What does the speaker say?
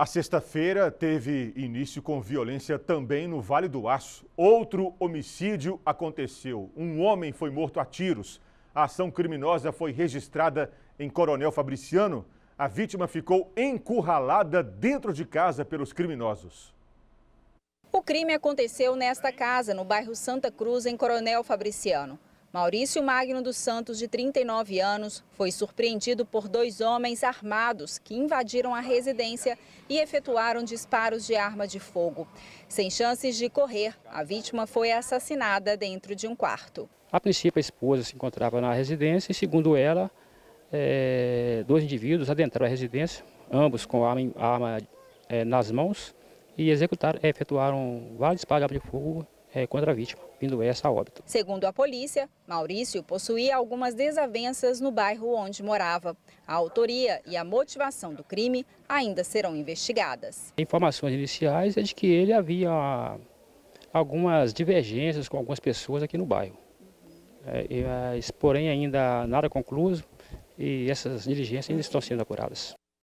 A sexta-feira teve início com violência também no Vale do Aço. Outro homicídio aconteceu. Um homem foi morto a tiros. A ação criminosa foi registrada em Coronel Fabriciano. A vítima ficou encurralada dentro de casa pelos criminosos. O crime aconteceu nesta casa, no bairro Santa Cruz, em Coronel Fabriciano. Maurício Magno dos Santos, de 39 anos, foi surpreendido por dois homens armados que invadiram a residência e efetuaram disparos de arma de fogo. Sem chances de correr, a vítima foi assassinada dentro de um quarto. A princípio, a esposa se encontrava na residência e, segundo ela, é, dois indivíduos adentraram a residência, ambos com arma, arma é, nas mãos, e executaram, efetuaram vários disparos de fogo é, contra a vítima, vindo essa a óbito. Segundo a polícia, Maurício possuía algumas desavenças no bairro onde morava. A autoria e a motivação do crime ainda serão investigadas. Informações iniciais é de que ele havia algumas divergências com algumas pessoas aqui no bairro. É, porém, ainda nada concluído e essas diligências ainda estão sendo apuradas.